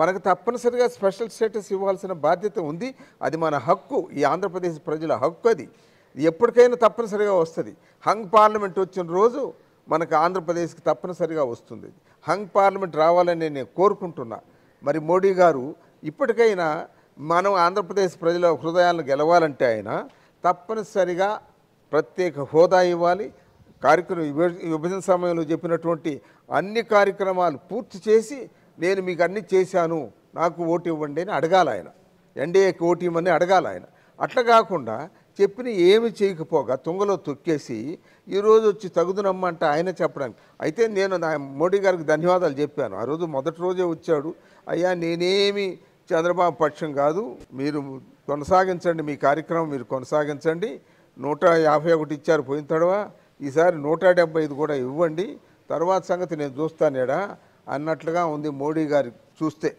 మనకు తప్పనిసరిగా special status ఇవ్వాల్సిన బాధ్యత ఉంది అది మన హక్కు ఈ ఆంధ్రప్రదేశ్ ప్రజల హక్కు అది ఎప్పటికైనా తప్పనిసరిగా వస్తుంది హంగ్ పార్లమెంట్ వచ్చిన రోజు మనకు ఆంధ్రప్రదేశ్కి తప్పనిసరిగా వస్తుంది హంగ్ పార్లమెంట్ రావాలని నేను కోరుకుంటున్నా మరి మోడీ గారు ఇప్పటికైనా మనం ఆంధ్రప్రదేశ్ ప్రజల హృదయాలను గెలవాలంటే ఆయన తప్పనిసరిగా ప్రత్యేక హోదా ఇవ్వాలి కార్యక్రమం విభజన సమయంలో చెప్పినటువంటి అన్ని కార్యక్రమాలు పూర్తి చేసి నేను మీకు అన్ని చేశాను నాకు ఓటు ఇవ్వండి అని అడగాలి ఆయన ఎన్డీఏకి ఓటు ఇవ్వమని అడగాలి ఆయన అట్లా కాకుండా చెప్పిన ఏమి చేయకపోగా తుంగలో తొక్కేసి ఈరోజు వచ్చి తగుదునమ్మంటే ఆయన చెప్పడానికి అయితే నేను నా మోడీ గారికి ధన్యవాదాలు చెప్పాను ఆ రోజు మొదటి రోజే వచ్చాడు అయ్యా నేనేమి చంద్రబాబు పక్షం కాదు మీరు కొనసాగించండి మీ కార్యక్రమం మీరు కొనసాగించండి నూట యాభై ఒకటి ఇచ్చారు పోయిన తర్వాత ఈసారి నూట డెబ్బై ఐదు కూడా ఇవ్వండి తర్వాత సంగతి నేను చూస్తానేడా అన్నట్లుగా ఉంది మోడీ గారి చూస్తే